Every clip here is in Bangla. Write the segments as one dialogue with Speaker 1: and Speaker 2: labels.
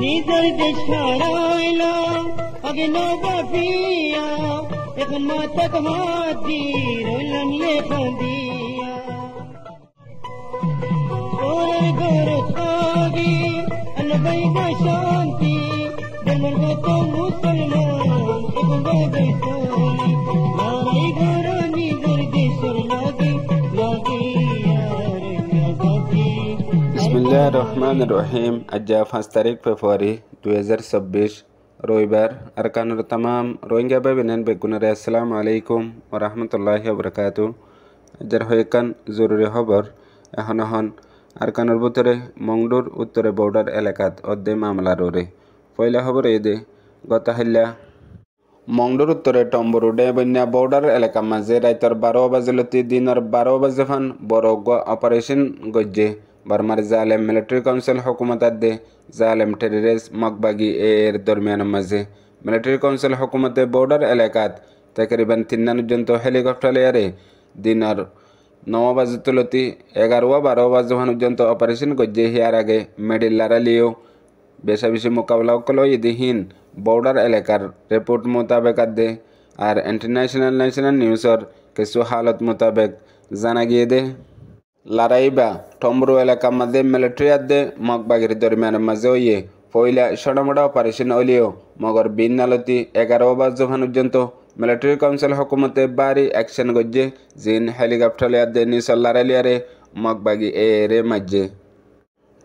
Speaker 1: নিজের দেশ হারাইল আগে নবাবিয়া এখন মাতক হাত দি রইলাম লেখন দিয়া ওর গরু খাবি আনবাই শান্তি দেমন মতো মুসলমান এখন বাদে বিসমিল্লাহ রহমান রহিম আজ পাঁচ তারিখ ফেব্রুয়ারি দুই হাজার চব্বিশ রবিবার আর কানুর তাম রোহিঙ্গা বাই বেনেন বেগুনারে আসসালামু আলাইকুম ও রহমতুল্লাহ বরকাত আজার হয়েকান জরুরি খবর এখন এখন আর কানুর ভিতরে মংডুর উত্তরে বর্ডার এলাকাত অর্ধে মামলা রে পয়লা খবর এই দে গত হাল্লা মংডুর উত্তরে টম্ব বন্যা বর্ডার এলাকার মাঝে রাইতর বারো বাজিলতি দিনের বারো বাজে ফান বড় অপারেশন গজ্জে बर्मर জালেম मिलिट्री काउंसिल हुकूमत दे जालम टेररिस मकबागी এর দরমিয়ান মাঝে মিলিটারি কাউন্সিল হকুমতে বর্ডার এলাকাত তেকরিবান তিন্নান পর্যন্ত হেলিকপ্টার লেয়ারে দিনার ন বাজে তুলতি এগারো বারো বাজে পর্যন্ত অপারেশন গজ্জে হিয়ার আগে মেডিল্লারা লিও বেশাবেশি মোকাবিলা কলো ইদিহীন বর্ডার এলাকার রিপোর্ট মোতাবেক দে আর ইন্টারন্যাশনাল ন্যাশনাল নিউজর কিছু হালত মোতাবেক জানা গিয়ে দে লড়াইবা টম্বরু এলাকা মধ্যে মিলিটারি আদে মগ বাগির দরমিয়ানের মাঝে ওয়ে পয়লা সড়মড়া অপারেশন অলিও মগর বিন আলতি এগারো বাজ পর্যন্ত মিলিটারি কাউন্সিল হকুমতে বারি অ্যাকশন গজ্জে জিন হেলিকপ্টার আদে নিস লড়াইলিয়ারে মগবাগি বাগি এরে মাজে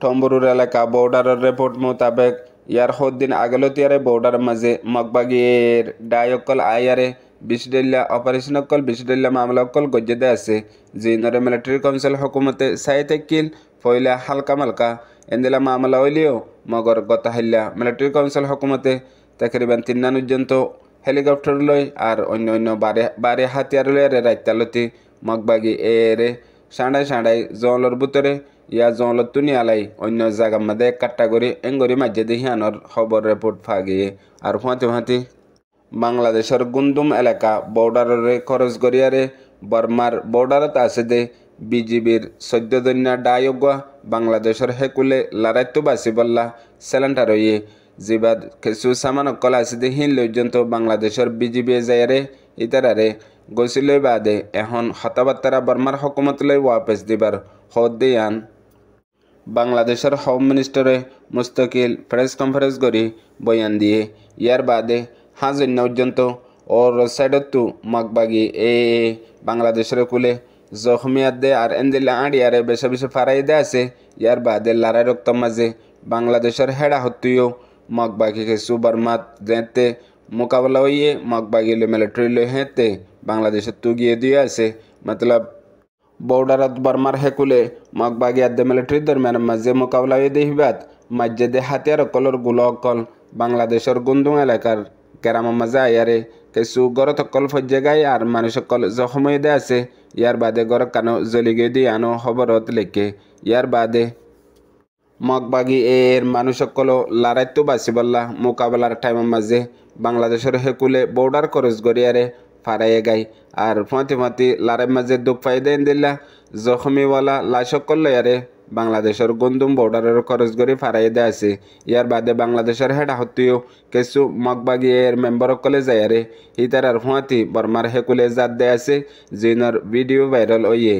Speaker 1: টম্বরুর এলাকা বর্ডারের রিপোর্ট মোতাবেক ইয়ার হদ্দিন আগেলতিয়ারে বর্ডারের মাঝে মগবাগি এর ডায়কল আয়ারে বিশডেল্লা অপারেশন অকল বিশডেল্লা মামলা অকল গজ্জেদে আছে জিনরে মিলিটারি কাউন্সিল হকুমতে সাইতেকিল ফইলা হালকা মালকা এন্দেলা মামলা হইলেও মগর গতাহিল্লা মিলিটারি কাউন্সিল হকুমতে তাকরিবান তিন্না পর্যন্ত হেলিকপ্টার লই আর অন্য অন্য বারে বারে হাতিয়ার লয়ারে রাইতালতি মগবাগি এরে সাঁড়াই সাঁড়াই জলর ভিতরে ইয়া জলত তুনি আলাই অন্য জায়গা মাদে কাট্টাগরি এঙ্গরি মাঝে দিহিয়ানোর খবর রিপোর্ট ফাগিয়ে আর ফাঁতে ফাঁতে বাংলাদেশের গুন্দুম এলাকা বর্ডাররে খরচ গড়িয়ারে বর্মার বর্ডারত আছে দে বিজিবির সদ্যদন্যা ডায়োগুয়া বাংলাদেশের হেকুলে লড়াইতো বাসি বললা সেলেন্টার ইয়ে জিবাদ কিছু সামান অকল আছে দে হিন পর্যন্ত বাংলাদেশের বিজিবি যায়রে ইতারারে গৈছিলৈ বাদে এখন হতাবার্তারা বর্মার হকুমতলৈ ওয়াপেস দিবার হদ দিয়ান বাংলাদেশের হোম মিনিস্টারে মুস্তকিল প্রেস কনফারেন্স করে বয়ান দিয়ে ইয়ার বাদে হাজিন্ন পর্যন্ত ওর তো মাক বাগি এ বাংলাদেশের কুলে জখমিয়াত দে আর আঁড়ি আড়িয়ারে বেশা বেশি ফারাই দে আছে ইয়ার বাদে লারাই রক্ত মাঝে বাংলাদেশের হেড়া হতুইও মাক বাগি সুবার মাত দেতে মোকাবেলা হইয়ে মাক বাগিলে মিলিটারি লো হেঁতে বাংলাদেশের তু গিয়ে দিয়ে আছে মতলব বর্ডারত বর্মার হেকুলে মাক বাগি আদে মিলিটারি দরমিয়ান মাঝে মোকাবেলা হয়ে দেহিবাত মাঝে দে হাতিয়ার কলর গুলো অকল বাংলাদেশের গুন্দুং এলাকার কেরাম মাজা ইয়াৰে কেঁচু গর সকল ফজ্জেগাই আর মানুষ কল জখময় দে আছে ইয়ার বাদে গর কানো জলিগে দি আনো খবরত লেকে ইয়ার বাদে মগবাগী এর মানুষ কল লারাইতো বাসি বাঁচিবল্লা মোকাবেলার টাইম মাঝে বাংলাদেশের হেকুলে বর্ডার খরচ গরিয়ারে ফারাইয়ে গাই আর ফাঁতি ফাঁতি লারাই মাঝে দুঃখ ফাইদে দিল্লা জখমিওয়ালা লাশ সকল ইয়ারে বাংলাদেশৰ গন্দুম বৰ্ডাৰৰ খৰচ কৰি ফাৰাই দে আছে ইয়াৰ বাদে বাংলাদেশৰ হেড আহতীয় কিছু মগবাগী এয়াৰ মেম্বাৰসকলে যায়াৰে সীতাৰাৰ সোঁৱাতি বৰ্মাৰ হেকুলে জাত দিয়ে আছে জৈনৰ ভিডিঅ' ভাইৰেল অয়ে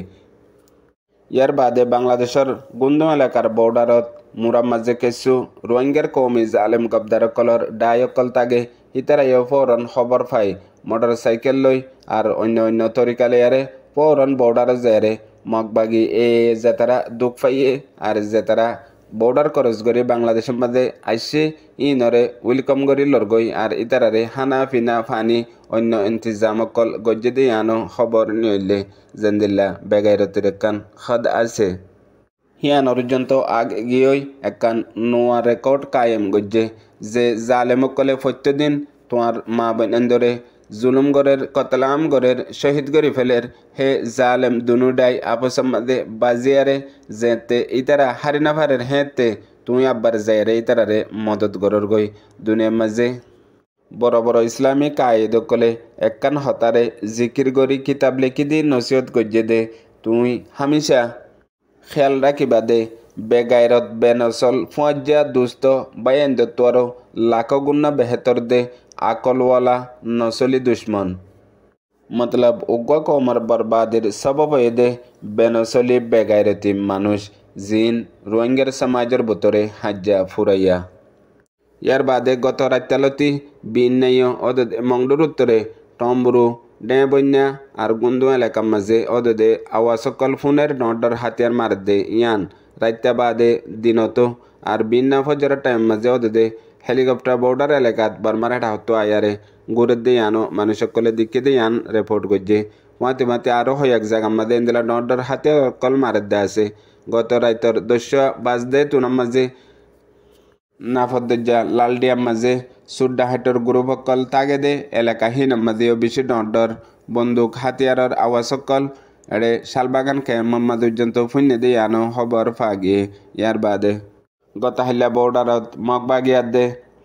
Speaker 1: ইয়াৰ বাদে বাংলাদেশৰ গুন্দুম এলেকাৰ বৰ্ডাৰত মূৰৰ মাজে কেঁচু ৰোহিংগাৰ কৌমিজ আলেম গবদাৰসকলৰ অকল তাগে সীতাৰায়ে ফৌৰণ খবৰ ফাই মটৰ চাইকেল লৈ আৰু অন্য অন্য তৰিকালে ইয়াৰে ফৌৰণ বৰ্ডাৰৰ জেৰে মগবাগি এ জেতারা দুঃখ পাইয়ে আর জেতারা বর্ডার ক্রস করে বাংলাদেশের মাঝে আইসে ই নরে ওয়েলকাম করে লড়গই আর ইতারারে হানা ফিনা ফানি অন্য ইন্তজাম অকল গজ্জে দিয়ে আনো খবর নিয়লে জেন্দিল্লা বেগাই রতির একান হদ আছে হিয়ান অর্যন্ত আগ গিয়ে একান নোয়া রেকর্ড কায়েম গজ্জে যে জালেমকলে প্রত্যেকদিন তোমার মা বোন জুলুমগড়ের কতলামগড়ের শহীদগড়ি ফেলের হে জালেম দুনুডাই আপসম্মাদে বাজিয়ারে জেতে ইতারা হারিনাভারের হেতে তুই আব্বার যায়রে ইতারারে মদত গরর গই দুনিয়ার মাঝে বড় বড় ইসলামী কায়েদকলে একখান হতারে জিকির গরি কিতাব লিখি দি নসিহত গজ্জে দে তুই হামিশা খেয়াল রাখিবা দে বেগায়রত বেনসল ফুঁজা দুস্ত বায়েন্দ তোর লাখ গুণা বেহেতর দে আকলৱালা নচলি দুশ্মন মতলব উগ্ৰ কৌমৰ বৰবাদীৰ চবভেদে বেনচলি বেগাইৰতী মানুহ জিন ৰোহিংগাৰ সমাজৰ বুটৰে হাজ্যা ফুৰাইয়া ইয়াৰ বাদে গত ৰাতালতি বিনায় মংগলৰ উত্তৰে টম্বৰু ডে বন্যা আৰু গুণ্ডু এলেকাৰ মাজে অদদে আৱাসকল ফোনেৰ নৰ্দৰ হাতীয়াৰ মাৰ দে ইয়ান ৰাত্যাবাদে দিনতো আৰু বিনা ফজাৰ টাইম মাজে অদদে হেলিকপ্টার বর্ডার এলাকাত বার্মারাট আহত আয়ারে গুরের দিয়ে আনো মানুষসকলে দিকে দিয়ে আন রেপোর্ট করছে মাতে মাতে আরও হয় এক জায়গা আমাদের ইন্দিলা নর্ডার হাতে কল মারে দা আছে গত রাইতর দস্য বাজ দে তুনার মাঝে নাফদ্দা লালডিয়াম মাঝে সুড্ডাহাটর গ্রুপ অকল তাগে দে এলাকাহীন মাঝে বেশি নর্ডর বন্দুক হাতিয়ারর আওয়াজ অকল এড়ে শালবাগান ক্যাম্প মাদুর্যন্ত ফুন্যে দিয়ে আনো হবর ফাগিয়ে ইয়ার বাদে গতাহিল্লা বৰ্ডাৰত মগবাগিয়াদে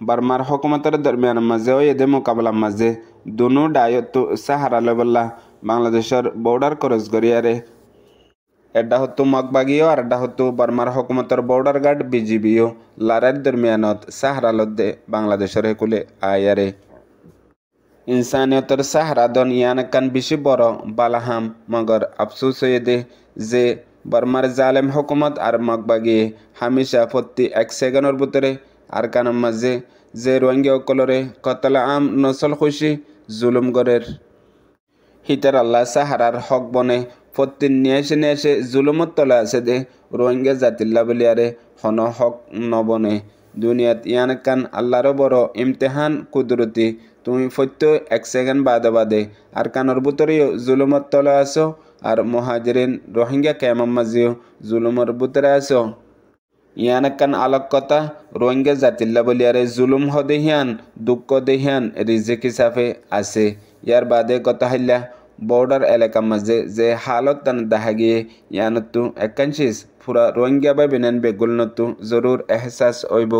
Speaker 1: দরমিয়ান হকুমতৰ ও এদের মোকাবিলার মাঝে মাজে ডায়ত সাহারা লেবল্লা বাংলাদেশের বাংলাদেশৰ বৰ্ডাৰ কৰজগৰীয়াৰে এটা হতো মগবাগিও আর এটা হতো বার্মার হকুমতর বর্ডার গার্ড বিজিবিও লারের দরমিয়ানত সাহারা দে বাংলাদেশের হেকুলে আয়ারে ইনসানিয়তর সাহারা দন ইয়ান কান বেশি বড় বালাহাম মগর আফসুস হয়ে দে যে বৰ্মাৰ জালেম হকুমত আৰু মগবাগীয়ে হামিছা আপত্তি এক ছেগানৰ বুটেৰে আৰু কানম মাজে যে ৰোহিংগীসকলৰে কতল আম নচল খুচি জুলুম গড়েৰ সীতাৰ আল্লা চাহাৰাৰ হক বনে ফটি নিয়াইছে নিয়াইছে জুলুমত তলা আছে দে ৰোহিংগা জাতিল্লা বলিয়াৰে হন হক নবনে দুনিয়াত ইয়ান কান আল্লাৰো বড়ো ইমতেহান কুদৰতী তুমি সত্য এক ছেগেণ্ড বাদে বাদে আৰু কাণৰ বুটৰেও জুলুমত তলা আছ আৰু মহাজৰীন ৰোহিংগা কেমৰ মাজিও জুলুমৰ বুটেৰে আছে ইয়ান একান আলোক কথা ৰোহিংগা জাতিলা বলিয়াৰে জুলুম সদেহিয়ান দুখ দেহিয়ান ৰিজিক হিচাপে আছে ইয়াৰ বাদে কথা হল্লা বৰ্ডাৰ এলেকাৰ মাজে যে হালত টান দাহাগীয়ে ইয়ানতো একাংশিছ ফুৰা ৰোহিংগা বা বিনেন বেগুলনতো জৰুৰ এহেচাছ অইব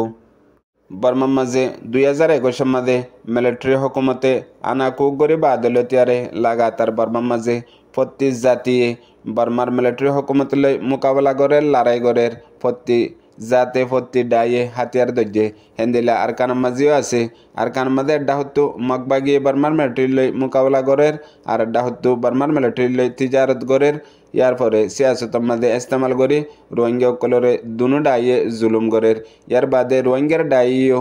Speaker 1: বর্মা মাঝে দুই হাজার একুশ মাঝে মিলিটারি হকুমতে আনা কুক গরিব আদালতিয়ারে লাগাতার বর্মা মাঝে প্রতি জাতিয়ে বর্মার মিলিটারি হকুমতলে মোকাবেলা করে লড়াই করের প্রতি যাতে ফতি ডাইয়ে হাতিয়ার দজ্জে হেন্দিলা আর আরকান মাঝিও আছে আরকান মাঝে এড্ডা হতো মকবা গিয়ে বার্মার মিলিটারি লই মোকাবিলা করের আর এড্ডা হতো বার্মার মিলিটারি লই তিজারত করের ইয়ার পরে সিয়াসতের মাঝে ইস্তেমাল করে রোহিঙ্গাসকলরে দুনু ডাইয়ে জুলুম করের ইয়ার বাদে রোহিঙ্গার ডাইও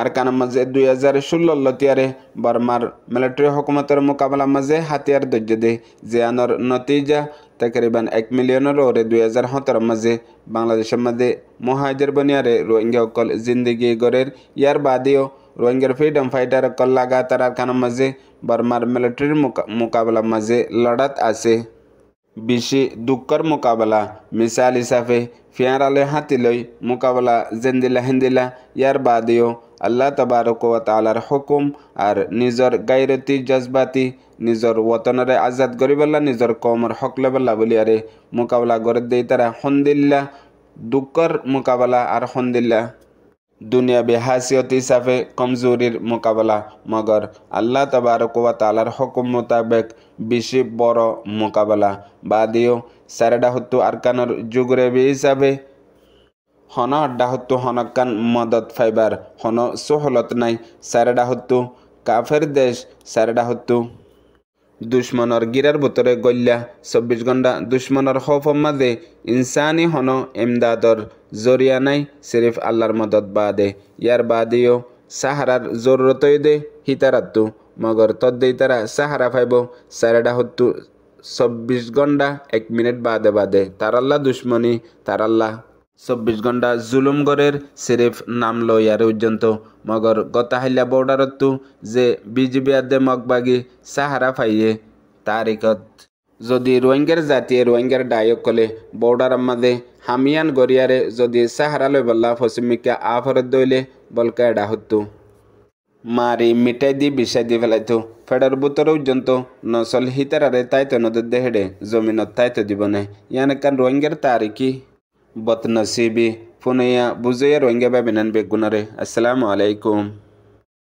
Speaker 1: আর কানার মাঝে দুই হাজার ষোলো লতিয়ারে বার্মার মিলিটারি হকুমতের মোকাবেলার মাঝে হাতিয়ার ধৈর্য দেয় জিয়ানোর নতিজা তেকরিবান এক মিলিয়নের ওরে দুই হাজার সতেরো মাঝে বাংলাদেশের মাঝে মহাজের বনিয়ারে রোহিঙ্গা অকল জিন্দগি গড়ের ইয়ার বাদেও রোহিঙ্গার ফ্রিডম ফাইটার অকল লাগাতার খানের মাঝে বর্মার মিলিটারির মোকাবিলার মাঝে লড়াত আছে বিশে দুঃখর মোকাবেলা মিসাল হিসাবে ফিয়ারালে লই মোকাবেলা জেন্দিলা হেন্দিলা ইয়ার বাদেও আল্লাহ তবারক তালার হুকুম আর নিজর গাইরতি জজবাতি নিজর ওতনরে আজাদ গরিবল্লা নিজর কমর হকলবেলা বলিয়ারে মোকাবেলা গড়ে দেই তারা হন্দিল্লা দুঃখর মোকাবেলা আর হন্দিল্লা দুনিয়া হাসিয়ত হিসাবে কমজোরির মোকাবেলা মগর আল্লাহ তবারকুয়া তালার হুকুম মোতাবেক বেশি বড় মোকাবেলা দিও সারেডা হত্তু আরকানোর বে হিসাবে হন আড্ডা হনকান মদত ফাইবার হন সোহলত নাই সারেডা হত্তু কাফের দেশ সারেডা হত্তু দুশ্মনৰ গিৰাৰ বুটৰে গল্যা চৌব্বিছ ঘণ্টা দুশ্মনৰ খৌফৰ মাজে ইনচানী হন এমদাদর জরিয়া নাই চিৰিফ আল্লাহর মদত বাদে ইয়াৰ বাদেও চাহাৰাৰ জৰুৰতই দে হিতাৰাতটো মগৰ তদ্দেই তারা চাহাৰা ফাইব চাৰেডা সত্তৰ চৌব্বিছ ঘণ্টা এক মিনিট বাদে বাদে তাৰাল্লা দুশ্মনী তাৰাল্লা চৌব্বিছ ঘণ্টা জুলুম কৰে চিৰিফ নাম লৈ আৰু পৰ্যন্ত মগৰ গতাহালীয়া বৰ্ডাৰতো যে বিজেপি আদে মগ বাগি চাহাৰা পায়ে তাৰিখত যদি ৰোহিংগাৰ জাতিয়ে ৰোহিংগাৰ কলে বৰ্ডাৰ মাজে হামিয়ান গৰিয়াৰে যদি চাহাৰা লৈ বল্লা ফচিমিকা আফৰত দৈলে বলকা এডা এডাহতো মাৰি মিটাই দি বিচাই দি পেলাইতো ফেডাৰ বুটৰ পৰ্যন্ত নচল হিতাৰাৰে তাইতো নদীত দেহেৰে জমিনত তাইতো দিব নাই ইয়ান এখন ৰোহিংগাৰ তাৰিখী بطنسيبي فنيا بوزير ونجبا بنان بيكونري السلام عليكم